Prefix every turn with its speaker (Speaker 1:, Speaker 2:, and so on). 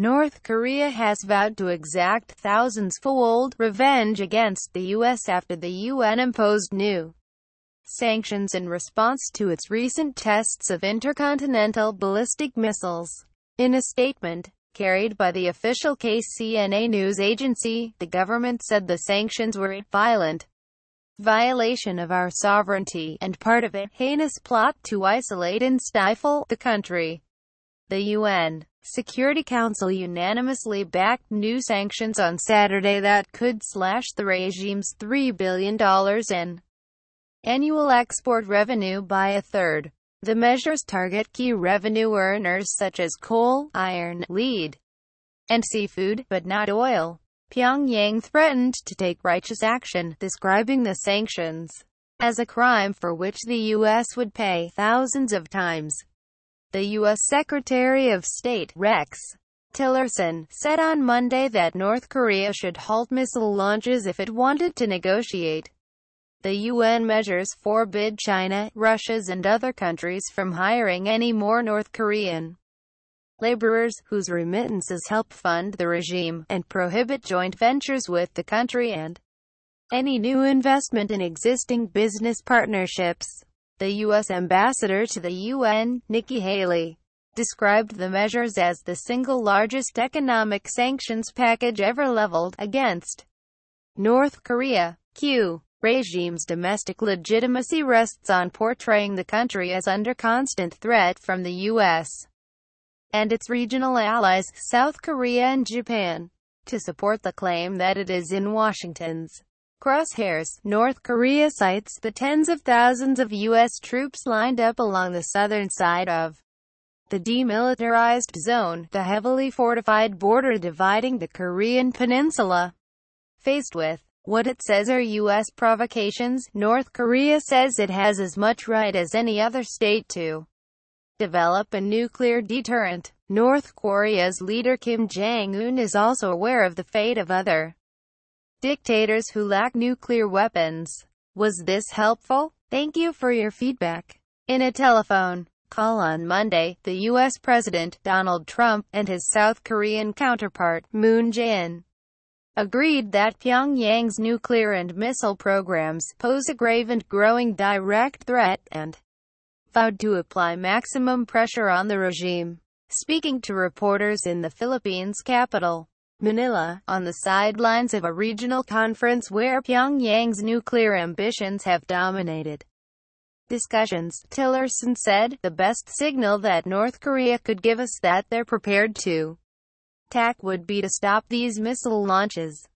Speaker 1: North Korea has vowed to exact thousands-fold revenge against the U.S. after the UN imposed new sanctions in response to its recent tests of intercontinental ballistic missiles. In a statement, carried by the official KCNA news agency, the government said the sanctions were a violent violation of our sovereignty and part of a heinous plot to isolate and stifle the country. The UN Security Council unanimously backed new sanctions on Saturday that could slash the regime's $3 billion in annual export revenue by a third. The measures target key revenue earners such as coal, iron, lead, and seafood, but not oil. Pyongyang threatened to take righteous action, describing the sanctions as a crime for which the U.S. would pay thousands of times the U.S. Secretary of State, Rex Tillerson, said on Monday that North Korea should halt missile launches if it wanted to negotiate. The UN measures forbid China, Russia's and other countries from hiring any more North Korean laborers, whose remittances help fund the regime, and prohibit joint ventures with the country and any new investment in existing business partnerships. The U.S. ambassador to the UN, Nikki Haley, described the measures as the single largest economic sanctions package ever leveled against North Korea. Q. Regime's domestic legitimacy rests on portraying the country as under constant threat from the U.S. and its regional allies, South Korea and Japan, to support the claim that it is in Washington's crosshairs. North Korea cites the tens of thousands of U.S. troops lined up along the southern side of the demilitarized zone, the heavily fortified border dividing the Korean peninsula. Faced with what it says are U.S. provocations, North Korea says it has as much right as any other state to develop a nuclear deterrent. North Korea's leader Kim Jong-un is also aware of the fate of other dictators who lack nuclear weapons. Was this helpful? Thank you for your feedback. In a telephone call on Monday, the U.S. President Donald Trump and his South Korean counterpart, Moon Jae-in, agreed that Pyongyang's nuclear and missile programs pose a grave and growing direct threat and vowed to apply maximum pressure on the regime. Speaking to reporters in the Philippines capital, Manila, on the sidelines of a regional conference where Pyongyang's nuclear ambitions have dominated discussions, Tillerson said, the best signal that North Korea could give us that they're prepared to attack would be to stop these missile launches.